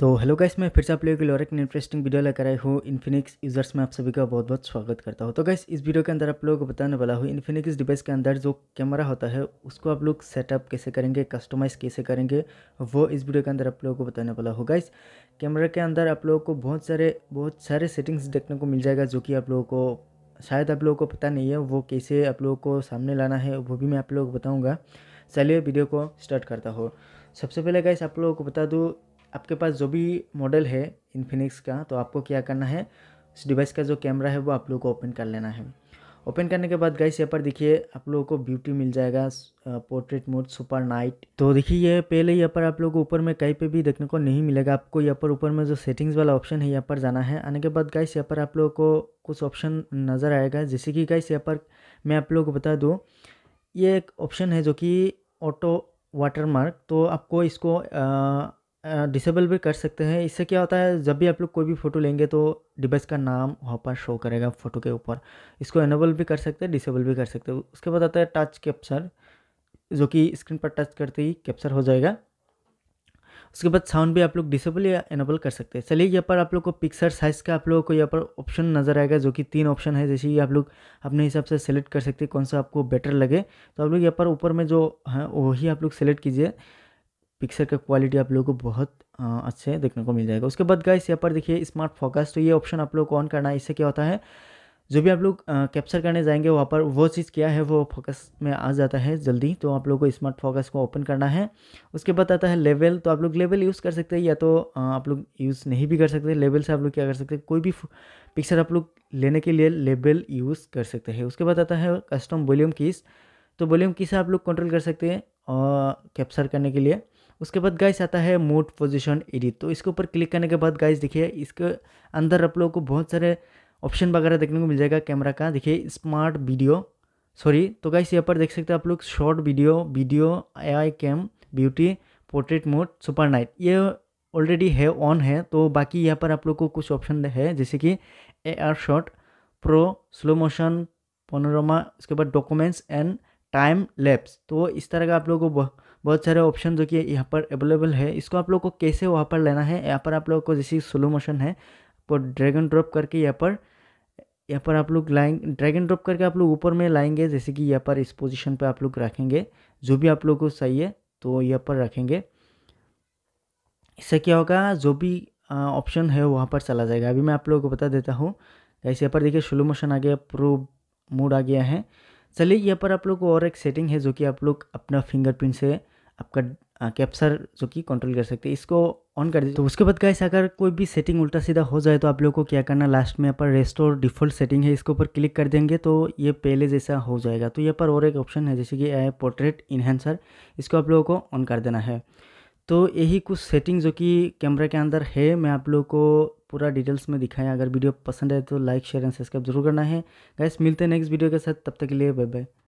तो hello guys मैं फिर से आप लोगों के लिए और एक इंटरेस्टिंग वीडियो लेकर आई हूँ इन्फिनिक्स यूज़र्स में आप सभी का बहुत बहुत स्वागत करता हूँ तो गाइस इस वीडियो के अंदर आप लोगों को बताने वाला हूँ इन्फिनिक्स डिवाइस के अंदर जो कैमरा होता है उसको आप लोग सेटअप कैसे करेंगे कस्टमाइज़ कैसे करेंगे वो इस वीडियो के अंदर आप लोगों को बताने वाला हो गाइस कैमरा के अंदर आप लोगों को बहुत सारे बहुत सारे सेटिंग्स देखने को मिल जाएगा जो कि आप लोगों को शायद आप लोगों को पता नहीं है वो कैसे आप लोगों को सामने लाना है वो भी मैं आप लोगों को बताऊँगा चलिए वीडियो को स्टार्ट करता हूँ सबसे पहले गाइस आप लोगों को बता दूँ आपके पास जो भी मॉडल है इन्फिनिक्स का तो आपको क्या करना है इस डिवाइस का जो कैमरा है वो आप लोग को ओपन कर लेना है ओपन करने के बाद गाइस यहाँ पर देखिए आप लोगों को ब्यूटी मिल जाएगा पोर्ट्रेट मोड सुपर नाइट तो देखिए ये पहले यहाँ पर आप लोगों को ऊपर में कहीं पे भी देखने को नहीं मिलेगा आपको यहाँ पर ऊपर में जो सेटिंग्स वाला ऑप्शन है यहाँ पर जाना है आने के बाद गाइस यहाँ पर आप लोगों को कुछ ऑप्शन नज़र आएगा जैसे कि गाइस यहाँ पर मैं आप लोग को बता दूँ ये एक ऑप्शन है जो कि ऑटो वाटरमार्क तो आपको इसको आ, डिसेबल भी कर सकते हैं। इससे क्या होता है जब भी आप लोग कोई भी फ़ोटो लेंगे तो डिवाइस का नाम वहाँ पर शो करेगा फ़ोटो के ऊपर। इसको इनेबल भी कर सकते हैं, डिसेबल भी कर सकते हैं। उसके बाद आता है टच कैप्चर जो कि स्क्रीन पर टच करते ही कैप्चर हो जाएगा। उसके बाद साउंड भी आप लोग डिसेबल या इनेबल कर सकते हैं। चलिए यहाँ पर आप लोग को पिक्सर साइज़ का आप लोगों को यहाँ पर ऑप्शन नज़र आएगा जो कि तीन ऑप्शन है जैसे कि आप लोग अपने हिसाब से सेलेक्ट कर सकते हैं कौन-सा आपको बेटर लगे। तो आप लोग यहाँ पर ऊपर में जो है वही आप लोग सेलेक्ट कीजिए। पिक्चर का क्वालिटी आप लोगों को बहुत अच्छे देखने को मिल जाएगा उसके बाद गाइस यहाँ पर देखिए स्मार्ट फोकस तो ये ऑप्शन आप लोग को ऑन करना है इससे क्या होता है जो भी आप लोग कैप्चर करने जाएंगे वहाँ पर वो चीज़ क्या है वो फोकस में आ जाता है जल्दी तो आप लोग को स्मार्ट फोकस को ओपन करना है उसके बाद आता है लेवल तो आप लोग लेवल यूज़ कर सकते हैं या तो आप लोग यूज़ नहीं भी कर सकते लेवल से आप लोग क्या कर सकते हैं कोई भी पिक्चर आप लोग लेने के लिए लेवल यूज़ कर सकते हैं उसके बाद आता है कस्टम वॉल्यूम कीस तो वॉल्यूम कीस आप लोग कंट्रोल कर सकते हैं और कैप्चर करने के लिए उसके बाद गाइस आता है मोड पोजीशन एडिट तो इसके ऊपर क्लिक करने के बाद गाइस देखिए इसके अंदर आप लोगों को बहुत सारे ऑप्शन वगैरह देखने को मिल जाएगा कैमरा का देखिए स्मार्ट वीडियो सॉरी तो गाइस यहाँ पर देख सकते हैं आप लोग short video video I cam beauty portrait mode super night ये ऑलरेडी है ऑन है तो बाकी यहाँ पर आप लोग को कुछ ऑप्शन है जैसे कि A R shot pro slow motion panorama उसके बाद डॉक्यूमेंट्स एंड टाइम लैप्स तो इस तरह का आप लोगों को बहुत सारे ऑप्शन जो कि यहाँ पर अवेलेबल है इसको आप लोग को कैसे वहाँ पर लेना है यहाँ पर आप लोगों को जैसे स्लो मोशन है आपको ड्रैगन ड्रॉप करके यहाँ पर यहाँ पर आप लोग लाएंगे ड्रैगन ड्रॉप करके आप लोग ऊपर में लाएंगे जैसे कि यहाँ पर इस पोजिशन पर आप लोग रखेंगे जो भी आप लोग को चाहिए तो यहाँ पर रखेंगे इससे क्या होगा जो भी ऑप्शन है वहाँ पर चला जाएगा अभी मैं आप लोगों को बता देता हूँ ऐसे यहाँ पर देखिए स्लो मोशन आ गया प्रो मूड आ गया है चलिए यहाँ पर आप लोग को और एक सेटिंग है जो कि आप लोग अपना फिंगरप्रिंट से आपका कैप्चर जो कि कंट्रोल कर सकते हैं इसको ऑन कर दीजिए तो उसके बाद गाइस अगर कोई भी सेटिंग उल्टा सीधा हो जाए तो आप लोग को क्या करना लास्ट में यहाँ पर रेस्टोर डिफॉल्ट सेटिंग है इसके ऊपर क्लिक कर देंगे तो ये पहले जैसा हो जाएगा तो यहाँ पर और एक ऑप्शन है जैसे कि आई पोर्ट्रेट इन्हेंसर इसको आप लोगों को ऑन कर देना है तो यही कुछ सेटिंग जो कि कैमरा के अंदर है मैं आप लोगों को पूरा डिटेल्स में दिखाएं अगर वीडियो पसंद है तो लाइक शेयर एंड सब्सक्राइब जरूर करना है गैस मिलते हैं नेक्स्ट वीडियो के साथ तब तक के लिए बाय बाय